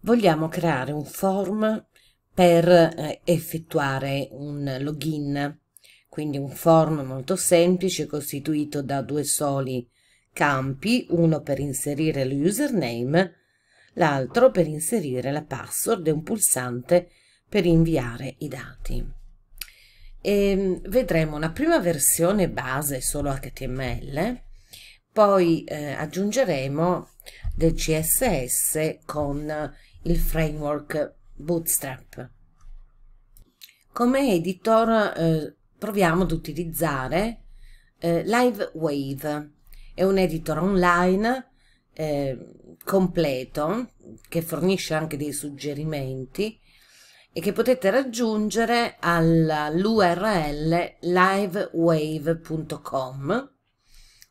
Vogliamo creare un form per eh, effettuare un login, quindi un form molto semplice costituito da due soli campi, uno per inserire lo username, l'altro per inserire la password e un pulsante per inviare i dati. E ehm, vedremo una prima versione base solo HTML, poi eh, aggiungeremo del CSS con il framework Bootstrap. Come editor eh, proviamo ad utilizzare eh, LiveWave, è un editor online eh, completo che fornisce anche dei suggerimenti e che potete raggiungere all'URL livewave.com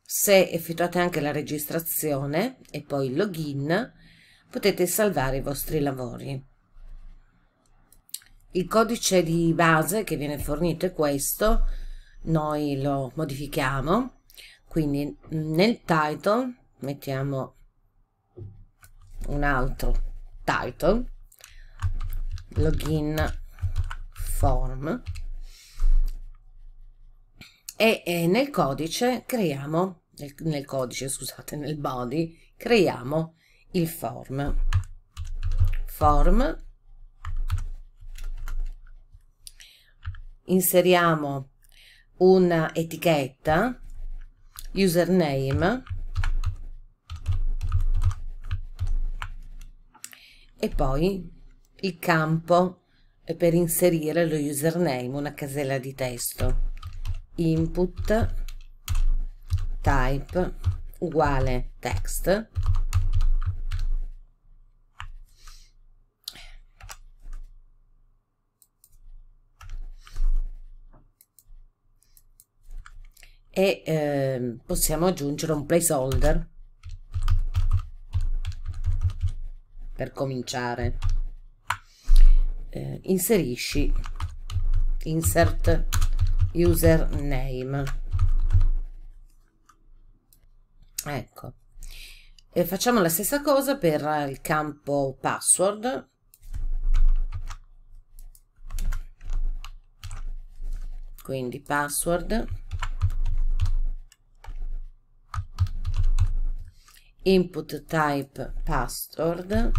se effettuate anche la registrazione e poi il login potete salvare i vostri lavori. Il codice di base che viene fornito è questo, noi lo modifichiamo, quindi nel title mettiamo un altro title, login form e, nel codice creiamo, nel, codice scusate, nel body creiamo il form form inseriamo una etichetta username e poi il campo per inserire lo username, una casella di testo input type uguale text e eh, possiamo aggiungere un placeholder per cominciare eh, inserisci insert username ecco e facciamo la stessa cosa per il campo password quindi password input type password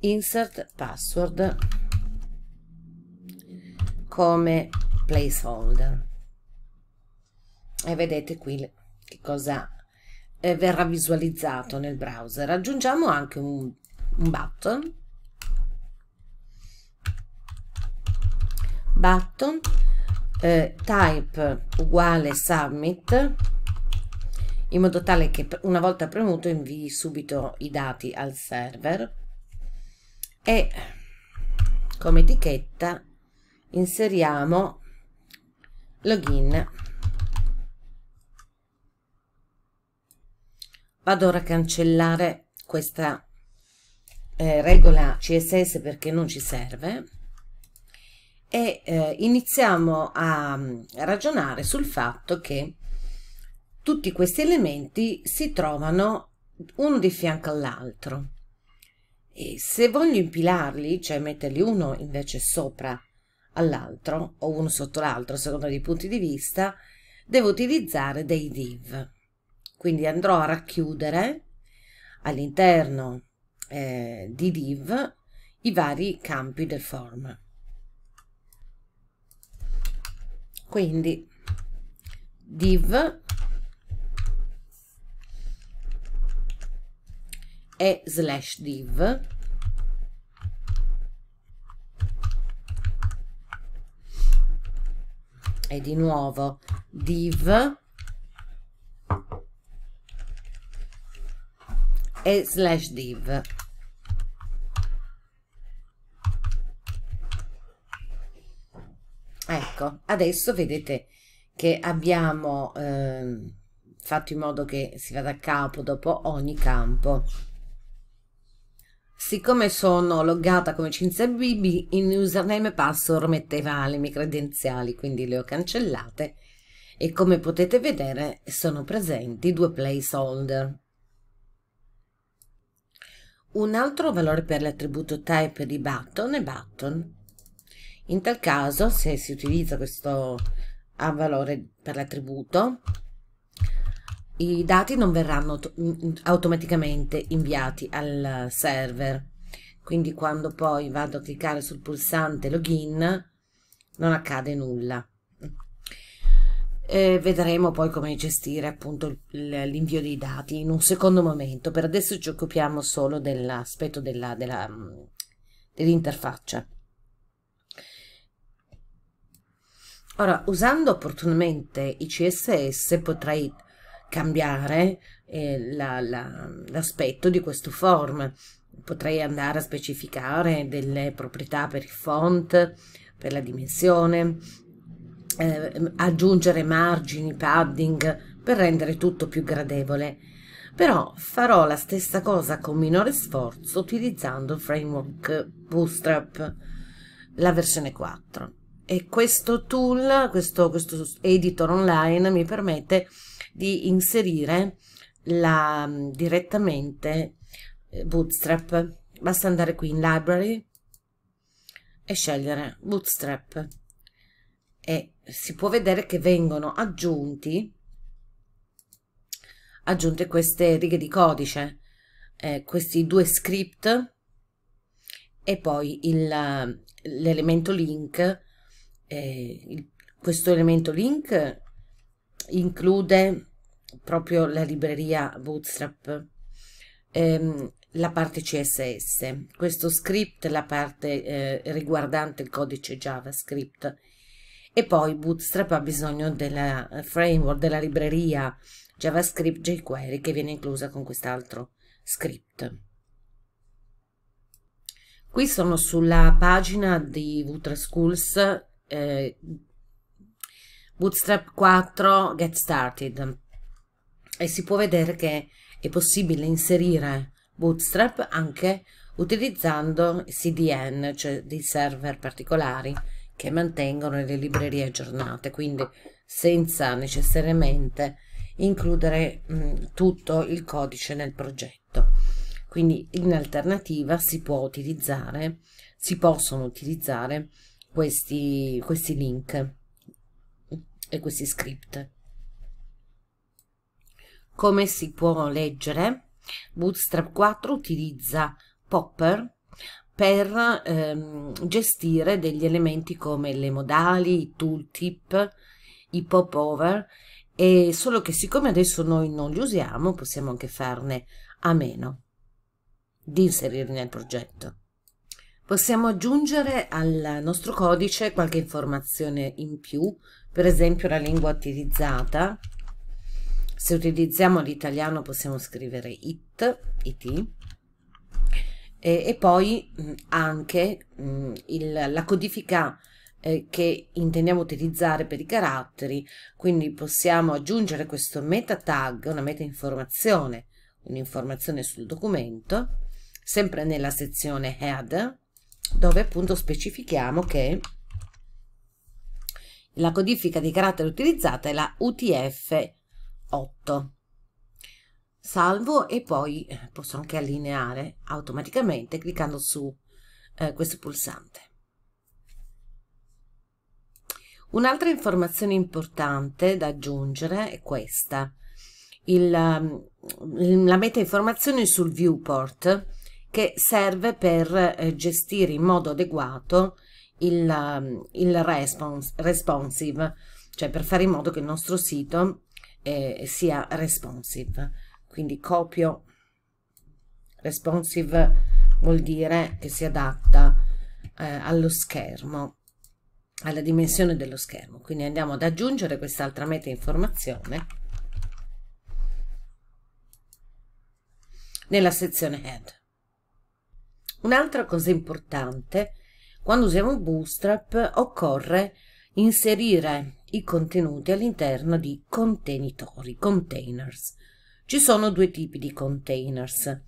insert password come placeholder e vedete qui che cosa eh, verrà visualizzato nel browser aggiungiamo anche un, un button button eh, type uguale submit in modo tale che una volta premuto invii subito i dati al server e come etichetta inseriamo login vado ora a cancellare questa eh, regola CSS perché non ci serve e eh, iniziamo a mm, ragionare sul fatto che tutti questi elementi si trovano uno di fianco all'altro e se voglio impilarli, cioè metterli uno invece sopra all'altro o uno sotto l'altro secondo i punti di vista, devo utilizzare dei div. Quindi andrò a racchiudere all'interno eh, di div i vari campi del form. quindi div e slash div e di nuovo div e slash div Ecco, adesso vedete che abbiamo eh, fatto in modo che si vada a capo dopo ogni campo. Siccome sono loggata come Cinzia CinzerBB, in username e password metteva le mie credenziali, quindi le ho cancellate e come potete vedere sono presenti due placeholder. Un altro valore per l'attributo type di button è button in tal caso, se si utilizza questo a valore per l'attributo, i dati non verranno automaticamente inviati al server. Quindi quando poi vado a cliccare sul pulsante login non accade nulla. E vedremo poi come gestire appunto l'invio dei dati in un secondo momento. Per adesso ci occupiamo solo dell'aspetto dell'interfaccia. Dell Ora, usando opportunamente i CSS potrei cambiare eh, l'aspetto la, la, di questo form. Potrei andare a specificare delle proprietà per il font, per la dimensione, eh, aggiungere margini, padding, per rendere tutto più gradevole. Però farò la stessa cosa con minore sforzo utilizzando il framework Bootstrap, la versione 4 e questo tool, questo, questo editor online mi permette di inserire la, mm, direttamente eh, Bootstrap. Basta andare qui in Library e scegliere Bootstrap e si può vedere che vengono aggiunti aggiunte queste righe di codice, eh, questi due script e poi mm, l'elemento link eh, il, questo elemento link include proprio la libreria Bootstrap, ehm, la parte CSS, questo script, la parte eh, riguardante il codice JavaScript e poi Bootstrap ha bisogno della eh, framework, della libreria JavaScript jQuery che viene inclusa con quest'altro script. Qui sono sulla pagina di Vutra Schools eh, Bootstrap 4 Get Started e si può vedere che è possibile inserire Bootstrap anche utilizzando CDN, cioè dei server particolari che mantengono le librerie aggiornate, quindi senza necessariamente includere mh, mm, tutto il codice nel progetto. Quindi in alternativa si può utilizzare, si possono utilizzare questi, questi link e questi script. Come si può leggere, Bootstrap 4 utilizza Popper per ehm, gestire degli elementi come le modali, i tooltip, i popover, e solo che siccome adesso noi non li usiamo possiamo anche farne a meno di inserirli nel progetto possiamo aggiungere al nostro codice qualche informazione in più, per esempio la lingua utilizzata. Se utilizziamo l'italiano possiamo scrivere it, it, e, e poi mm, anche mh, mm, il, la codifica eh, che intendiamo utilizzare per i caratteri, quindi possiamo aggiungere questo meta tag, una meta informazione, un'informazione sul documento, sempre nella sezione header, dove appunto specifichiamo che la codifica di carattere utilizzata è la UTF 8 salvo e poi eh, posso anche allineare automaticamente cliccando su eh, questo pulsante un'altra informazione importante da aggiungere è questa Il, ehm, la meta informazione sul viewport che serve per eh, gestire in modo adeguato il, um, il response, responsive, cioè per fare in modo che il nostro sito eh, sia responsive. Quindi copio responsive vuol dire che si adatta eh, allo schermo, alla dimensione dello schermo. Quindi andiamo ad aggiungere quest'altra meta informazione nella sezione head. Un'altra cosa importante, quando usiamo Bootstrap occorre inserire i contenuti all'interno di contenitori, containers. Ci sono due tipi di containers.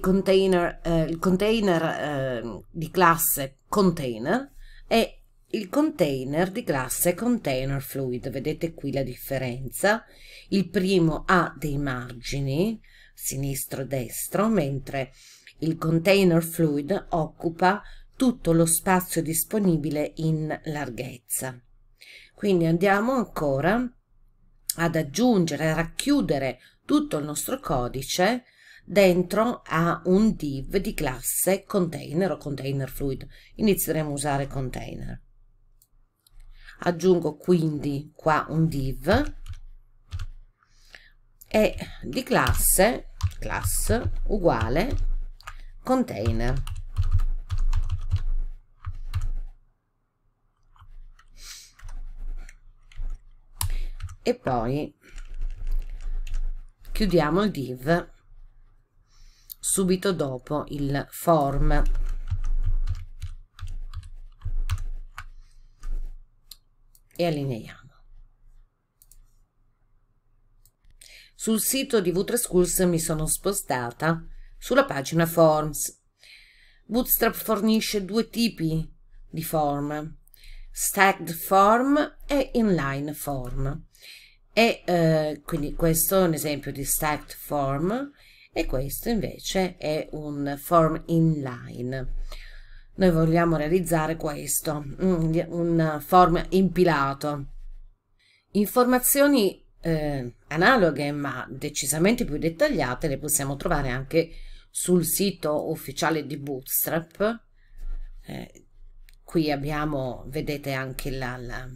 Container, eh, il container eh, di classe container e il container di classe container fluid. Vedete qui la differenza. Il primo ha dei margini sinistro-destro, mentre il container fluid occupa tutto lo spazio disponibile in larghezza. Quindi andiamo ancora ad aggiungere, a racchiudere tutto il nostro codice dentro a un div di classe container o container fluid. Inizieremo a usare container. Aggiungo quindi qua un div e di classe class uguale container. E poi chiudiamo il div subito dopo il form e allineiamo. Sul sito di V3Schools mi sono spostata sulla pagina Forms. Bootstrap fornisce due tipi di form, Stacked Form e Inline Form. E eh, quindi questo è un esempio di Stacked Form e questo invece è un Form Inline. Noi vogliamo realizzare questo, mm, un form impilato. Informazioni eh, analoghe ma decisamente più dettagliate le possiamo trovare anche sul sito ufficiale di Bootstrap. Eh, qui abbiamo, vedete anche la, la,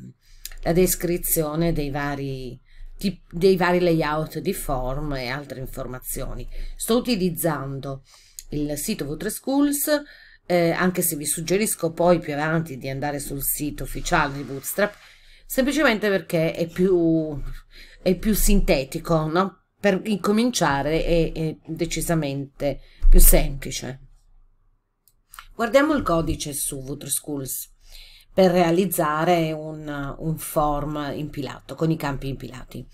la descrizione dei vari, tip, dei vari layout di form e altre informazioni. Sto utilizzando il sito V3 Schools, eh, anche se vi suggerisco poi più avanti di andare sul sito ufficiale di Bootstrap, semplicemente perché è più, è più sintetico, no? per incominciare è, è decisamente più semplice. Guardiamo il codice su Schools per realizzare un, un form impilato con i campi impilati.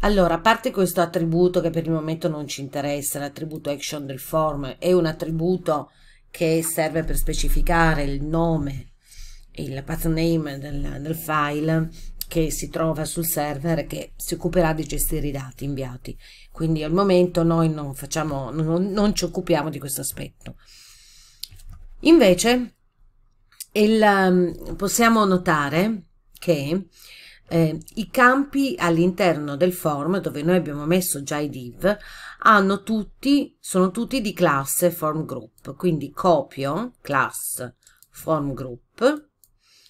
Allora, a parte questo attributo che per il momento non ci interessa, l'attributo action del form è un attributo che serve per specificare il nome, il path name del, del file che si trova sul server che si occuperà di gestire i dati inviati. Quindi al momento noi non, facciamo, non, non ci occupiamo di questo aspetto. Invece il, ehm, possiamo notare che eh, i campi all'interno del form dove noi abbiamo messo già i div hanno tutti, sono tutti di classe form group quindi copio class form group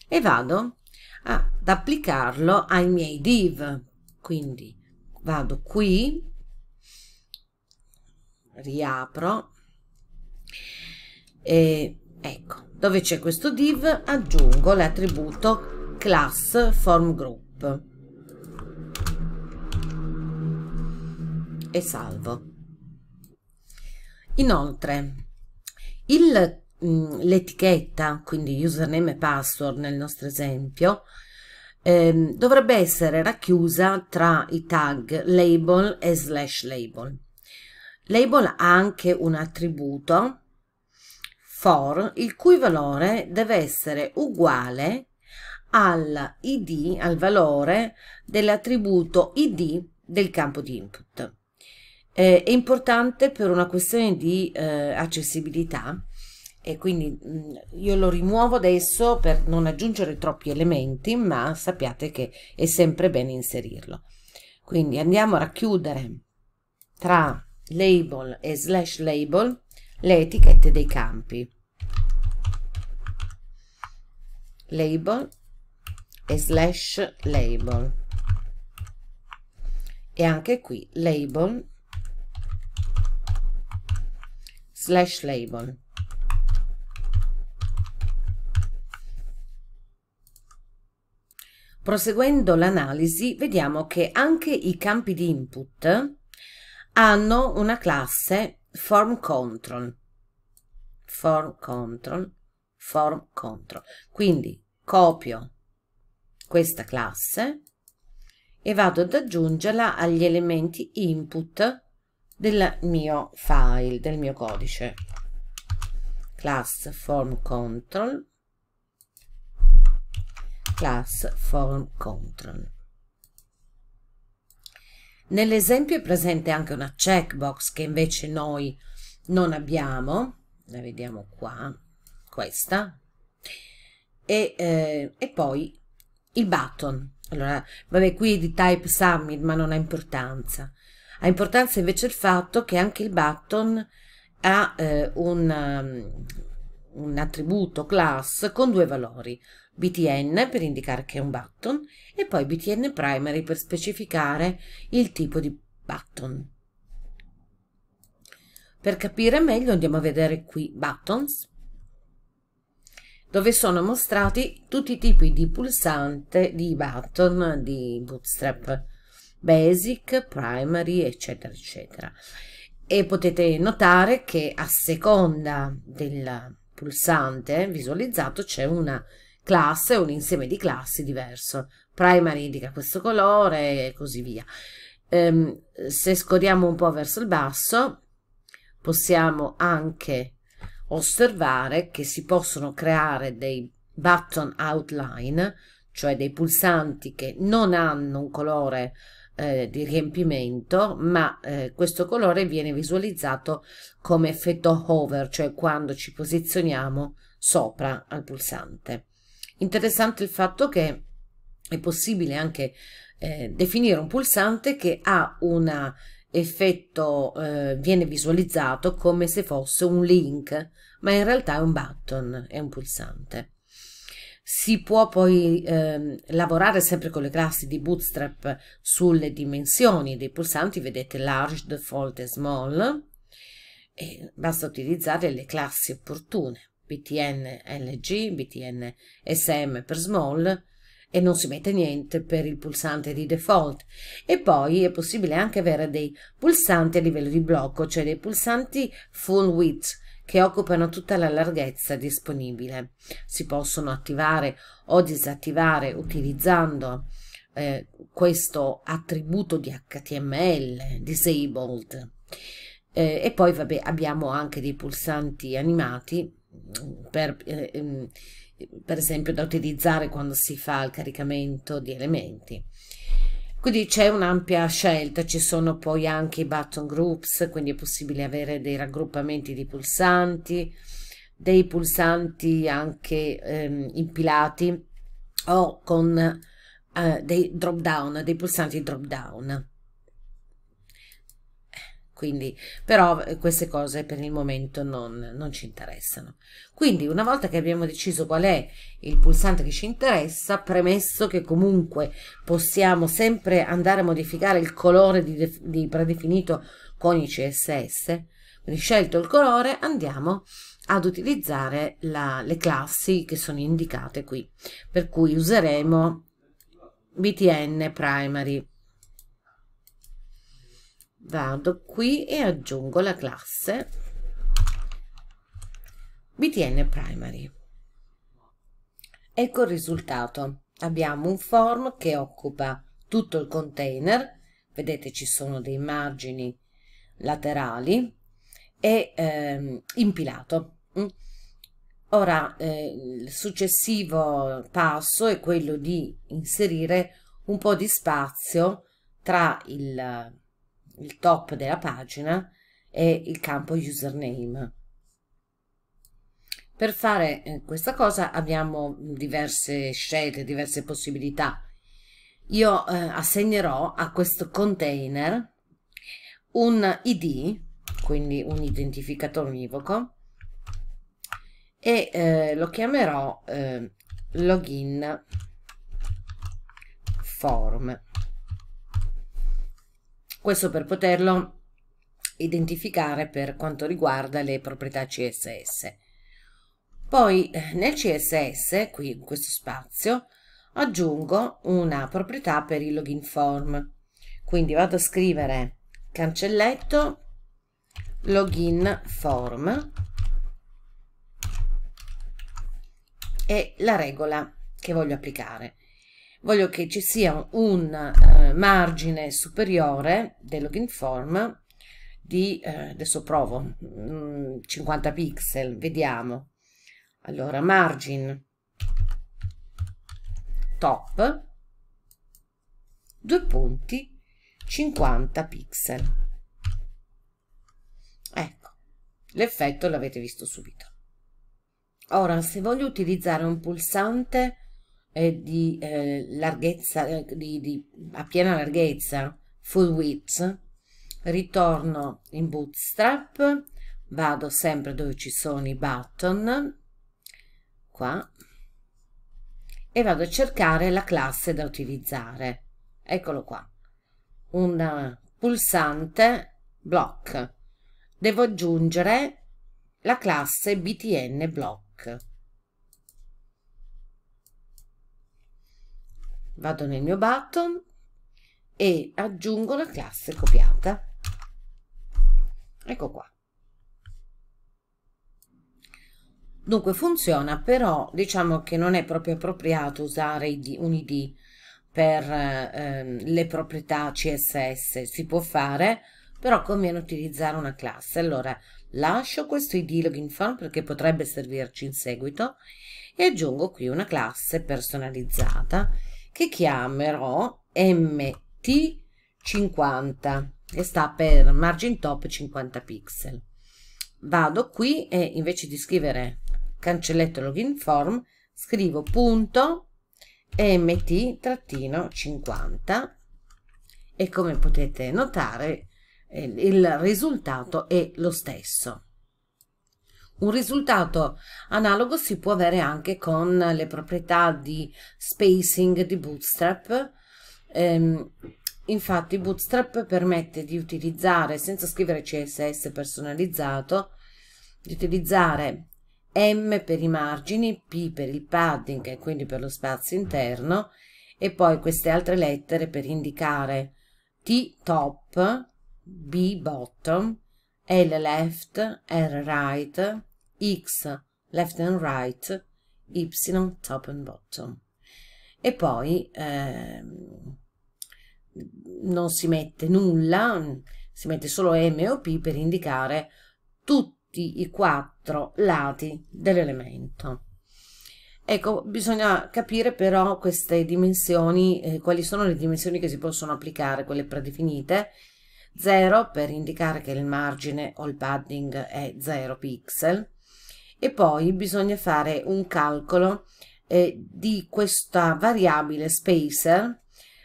e vado ad applicarlo ai miei div. Quindi vado qui, riapro e ecco dove c'è questo div aggiungo l'attributo class form group e salvo. Inoltre il Mm, l'etichetta, quindi username e password nel nostro esempio, ehm, dovrebbe essere racchiusa tra i tag label e slash label. Label ha anche un attributo for il cui valore deve essere uguale al id, al valore dell'attributo id del campo di input. Eh, è importante per una questione di eh, accessibilità e quindi mm, io lo rimuovo adesso per non aggiungere troppi elementi ma sappiate che è sempre bene inserirlo quindi andiamo a racchiudere tra label e slash label le etichette dei campi label e slash label e anche qui label slash label Proseguendo l'analisi, vediamo che anche i campi di input hanno una classe form control. Form control, form control. Quindi copio questa classe e vado ad aggiungerla agli elementi input del mio file, del mio codice. Class form control class form control. Nell'esempio è presente anche una checkbox che invece noi non abbiamo, la vediamo qua, questa, e, eh, e poi il button. Allora, vabbè, qui è di type summit, ma non ha importanza. Ha importanza invece il fatto che anche il button ha eh, un, um, un attributo class con due valori, btn per indicare che è un button e poi btn primary per specificare il tipo di button. Per capire meglio andiamo a vedere qui buttons dove sono mostrati tutti i tipi di pulsante, di button, di bootstrap, basic, primary, eccetera, eccetera. E potete notare che a seconda del pulsante visualizzato c'è una classe è un insieme di classi diverso. Primary indica questo colore e così via. Ehm, se scorriamo un po' verso il basso, possiamo anche osservare che si possono creare dei button outline, cioè dei pulsanti che non hanno un colore eh, di riempimento, ma eh, questo colore viene visualizzato come effetto hover, cioè quando ci posizioniamo sopra al pulsante. Interessante il fatto che è possibile anche eh, definire un pulsante che ha un effetto, eh, viene visualizzato come se fosse un link, ma in realtà è un button, è un pulsante. Si può poi eh, lavorare sempre con le classi di Bootstrap sulle dimensioni dei pulsanti, vedete large, default e small, e basta utilizzare le classi opportune. BTN LG, BTN SM per small e non si mette niente per il pulsante di default e poi è possibile anche avere dei pulsanti a livello di blocco, cioè dei pulsanti full width che occupano tutta la larghezza disponibile. Si possono attivare o disattivare utilizzando eh, questo attributo di HTML disabled. Eh, e poi vabbè, abbiamo anche dei pulsanti animati per, eh, ehm, per esempio da utilizzare quando si fa il caricamento di elementi. Quindi c'è un'ampia scelta, ci sono poi anche i button groups, quindi è possibile avere dei raggruppamenti di pulsanti, dei pulsanti anche ehm, impilati o con eh, dei drop down, dei pulsanti drop down. Quindi, però eh, queste cose per il momento non, non ci interessano. Quindi, una volta che abbiamo deciso qual è il pulsante che ci interessa, premesso che comunque possiamo sempre andare a modificare il colore di, di predefinito con i CSS, quindi scelto il colore, andiamo ad utilizzare la, le classi che sono indicate qui, per cui useremo btn primary vado qui e aggiungo la classe btn primary ecco il risultato abbiamo un form che occupa tutto il container vedete ci sono dei margini laterali e ehm, impilato mm. ora eh, il successivo passo è quello di inserire un po' di spazio tra il il top della pagina e il campo username. Per fare eh, questa cosa abbiamo diverse scelte, diverse possibilità. Io eh, assegnerò a questo container un ID, quindi un identificatore univoco, e eh, lo chiamerò eh, login form. Questo per poterlo identificare per quanto riguarda le proprietà CSS. Poi nel CSS, qui in questo spazio, aggiungo una proprietà per il login form. Quindi vado a scrivere cancelletto login form e la regola che voglio applicare voglio che ci sia un eh, margine superiore del login form di, eh, adesso provo, 50 mm, pixel, vediamo. Allora, margin top, due punti, 50 pixel. Ecco, l'effetto l'avete visto subito. Ora, se voglio utilizzare un pulsante di eh, larghezza, eh, di, di, a piena larghezza, full width, ritorno in bootstrap, vado sempre dove ci sono i button, qua, e vado a cercare la classe da utilizzare. Eccolo qua, un pulsante block. Devo aggiungere la classe btn block vado nel mio button e aggiungo la classe copiata ecco qua Dunque funziona, però diciamo che non è proprio appropriato usare un ID per eh, le proprietà CSS. Si può fare, però conviene utilizzare una classe. Allora lascio questo ID login form perché potrebbe servirci in seguito e aggiungo qui una classe personalizzata che chiamerò MT50 e sta per margin top 50 pixel. Vado qui e invece di scrivere cancelletto login form scrivo punto mt-50 e come potete notare eh, il risultato è lo stesso. Un risultato analogo si può avere anche con le proprietà di spacing di Bootstrap. Ehm, infatti Bootstrap permette di utilizzare, senza scrivere CSS personalizzato, di utilizzare M per i margini, P per il padding e quindi per lo spazio interno e poi queste altre lettere per indicare T top, B bottom l left, R right, X left and right, Y top and bottom. E poi ehm, non si mette nulla, si mette solo M o P per indicare tutti i quattro lati dell'elemento. Ecco, bisogna capire però queste dimensioni, eh, quali sono le dimensioni che si possono applicare, quelle predefinite, 0 per indicare che il margine o il padding è 0 pixel e poi bisogna fare un calcolo eh, di questa variabile spacer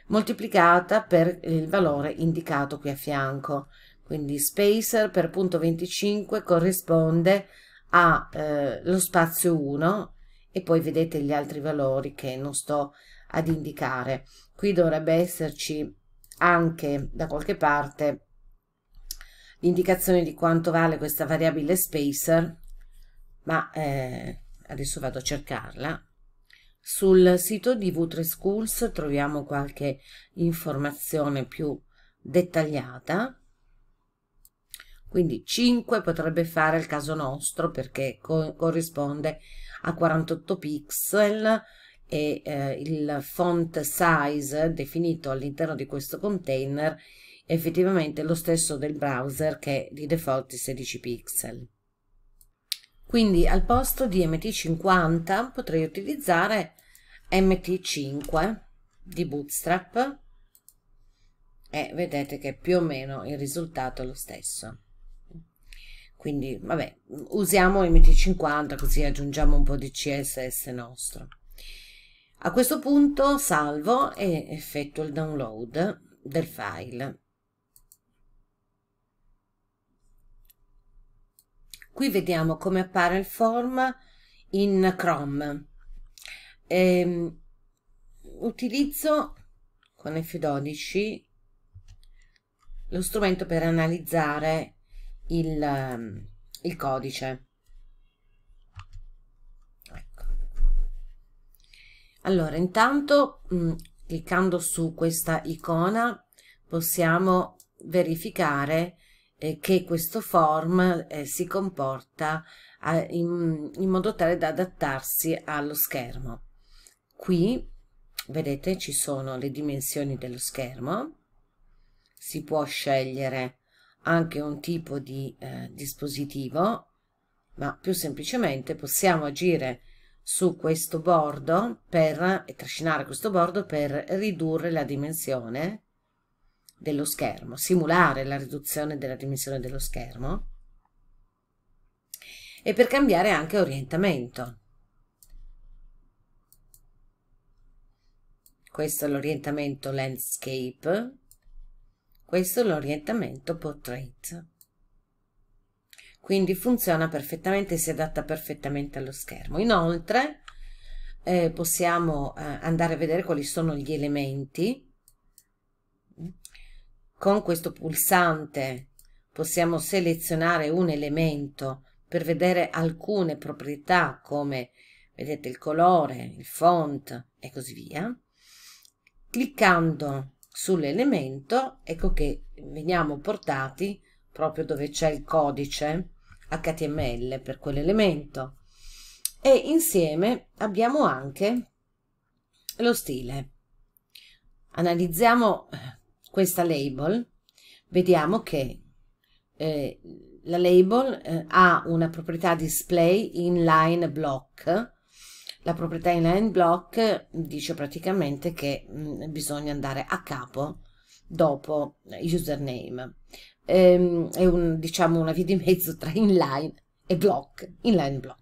moltiplicata per il valore indicato qui a fianco quindi spacer per punto 25 corrisponde allo eh, spazio 1 e poi vedete gli altri valori che non sto ad indicare qui dovrebbe esserci anche da qualche parte l'indicazione di quanto vale questa variabile spacer, ma eh, adesso vado a cercarla. Sul sito di V3 Schools troviamo qualche informazione più dettagliata. Quindi 5 potrebbe fare il caso nostro perché co corrisponde a 48 pixel e eh, il font size definito all'interno di questo container è effettivamente lo stesso del browser che di default 16 pixel. Quindi al posto di MT50 potrei utilizzare MT5 di Bootstrap e vedete che più o meno il risultato è lo stesso. Quindi vabbè, usiamo MT50 così aggiungiamo un po' di CSS nostro. A questo punto salvo e effettuo il download del file. Qui vediamo come appare il form in Chrome. E, ehm, utilizzo con F12 lo strumento per analizzare il, il codice. Allora, intanto mh, mm, cliccando su questa icona possiamo verificare eh, che questo form eh, si comporta a, in, in modo tale da adattarsi allo schermo. Qui, vedete, ci sono le dimensioni dello schermo, si può scegliere anche un tipo di eh, dispositivo, ma più semplicemente possiamo agire su questo bordo per, trascinare questo bordo per ridurre la dimensione dello schermo, simulare la riduzione della dimensione dello schermo e per cambiare anche orientamento. Questo è l'orientamento landscape, questo è l'orientamento portrait quindi funziona perfettamente si adatta perfettamente allo schermo. Inoltre eh, possiamo eh, andare a vedere quali sono gli elementi. Con questo pulsante possiamo selezionare un elemento per vedere alcune proprietà come vedete il colore, il font e così via. Cliccando sull'elemento ecco che veniamo portati proprio dove c'è il codice HTML per quell'elemento e insieme abbiamo anche lo stile. Analizziamo questa label, vediamo che eh, la label eh, ha una proprietà display inline block. La proprietà inline block dice praticamente che mh, mm, bisogna andare a capo dopo username ehm, è un, diciamo una via di mezzo tra inline e block, inline block.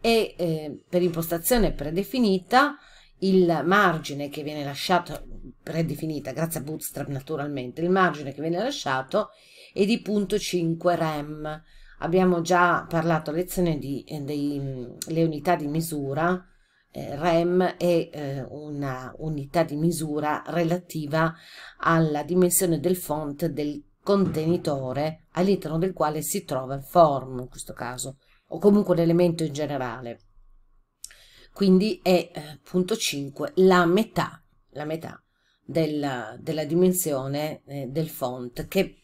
E eh, per impostazione predefinita il margine che viene lasciato, predefinita grazie a Bootstrap naturalmente, il margine che viene lasciato è di 0.5 rem. Abbiamo già parlato a lezione eh, delle unità di misura, eh, REM è eh, una unità di misura relativa alla dimensione del font del contenitore all'interno del quale si trova il form in questo caso o comunque l'elemento in generale. Quindi è eh, punto 5 la metà, la metà della, della dimensione eh, del font che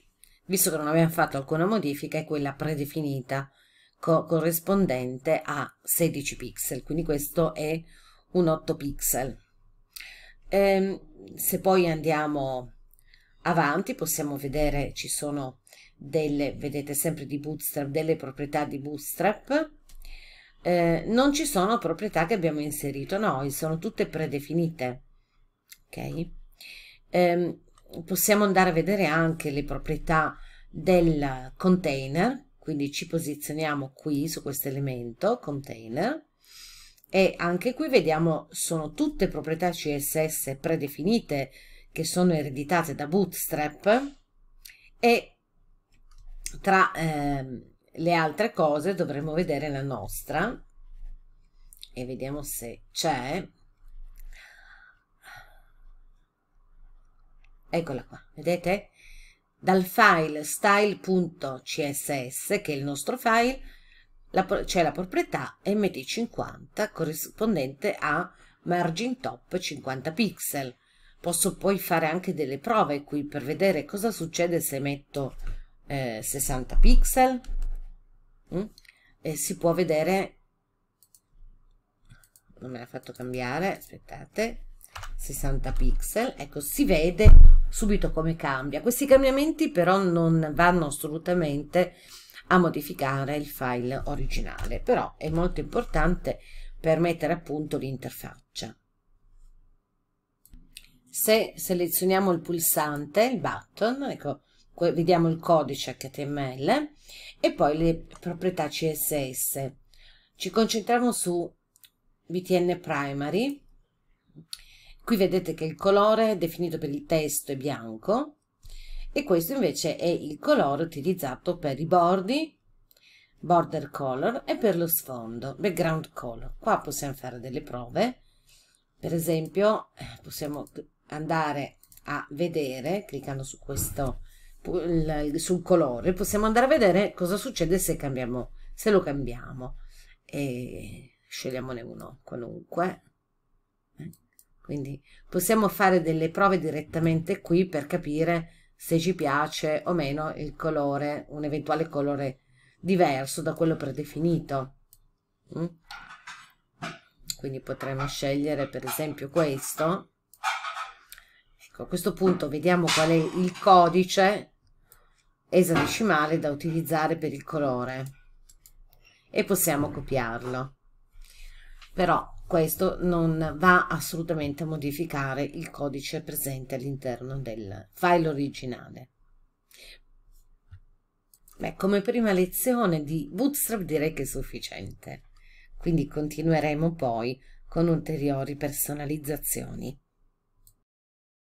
visto che non abbiamo fatto alcuna modifica è quella predefinita co corrispondente a 16 pixel, quindi questo è un 8 pixel. Ehm, se poi andiamo avanti possiamo vedere ci sono delle, vedete sempre di bootstrap, delle proprietà di bootstrap. Eh, non ci sono proprietà che abbiamo inserito noi, sono tutte predefinite. Ok? Eh, possiamo andare a vedere anche le proprietà del container, quindi ci posizioniamo qui su questo elemento container e anche qui vediamo sono tutte proprietà CSS predefinite che sono ereditate da Bootstrap e tra eh, le altre cose dovremo vedere la nostra e vediamo se c'è eccola qua vedete dal file style.css che è il nostro file c'è la proprietà mt50 corrispondente a margin top 50 pixel Posso poi fare anche delle prove qui per vedere cosa succede se metto eh, 60 pixel. Mm? E si può vedere, non me l'ha fatto cambiare, aspettate, 60 pixel, ecco si vede subito come cambia. Questi cambiamenti però non vanno assolutamente a modificare il file originale, però è molto importante per mettere a punto l'interfaccia se selezioniamo il pulsante, il button, ecco, vediamo il codice HTML e poi le proprietà CSS. Ci concentriamo su btn primary. Qui vedete che il colore definito per il testo è bianco e questo invece è il colore utilizzato per i bordi, border color e per lo sfondo, background color. Qua possiamo fare delle prove. Per esempio, eh, possiamo andare a vedere, cliccando su questo, sul colore, possiamo andare a vedere cosa succede se, cambiamo, se lo cambiamo. E scegliamone uno qualunque. Eh. Quindi possiamo fare delle prove direttamente qui per capire se ci piace o meno il colore, un eventuale colore diverso da quello predefinito. Mm. Quindi potremmo scegliere per esempio questo Ecco, a questo punto vediamo qual è il codice esadecimale da utilizzare per il colore e possiamo copiarlo. Però questo non va assolutamente a modificare il codice presente all'interno del file originale. Beh, come prima lezione di Bootstrap direi che è sufficiente, quindi continueremo poi con ulteriori personalizzazioni.